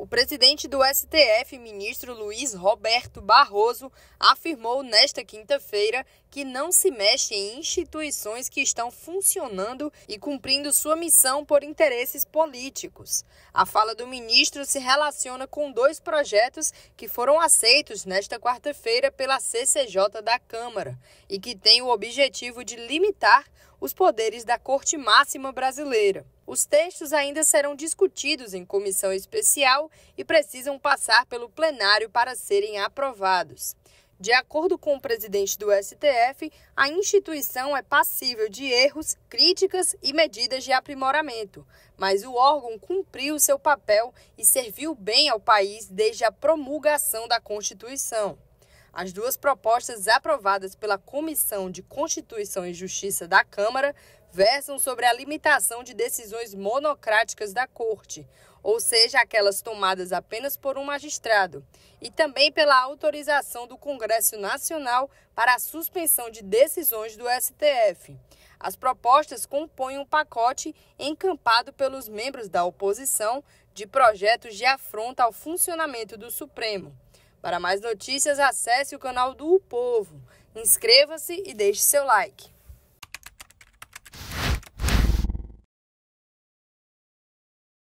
O presidente do STF, ministro Luiz Roberto Barroso, afirmou nesta quinta-feira que não se mexe em instituições que estão funcionando e cumprindo sua missão por interesses políticos. A fala do ministro se relaciona com dois projetos que foram aceitos nesta quarta-feira pela CCJ da Câmara e que têm o objetivo de limitar os poderes da Corte Máxima Brasileira. Os textos ainda serão discutidos em comissão especial e precisam passar pelo plenário para serem aprovados. De acordo com o presidente do STF, a instituição é passível de erros, críticas e medidas de aprimoramento, mas o órgão cumpriu seu papel e serviu bem ao país desde a promulgação da Constituição. As duas propostas aprovadas pela Comissão de Constituição e Justiça da Câmara versam sobre a limitação de decisões monocráticas da Corte, ou seja, aquelas tomadas apenas por um magistrado, e também pela autorização do Congresso Nacional para a suspensão de decisões do STF. As propostas compõem um pacote encampado pelos membros da oposição de projetos de afronta ao funcionamento do Supremo. Para mais notícias, acesse o canal do o Povo. Inscreva-se e deixe seu like.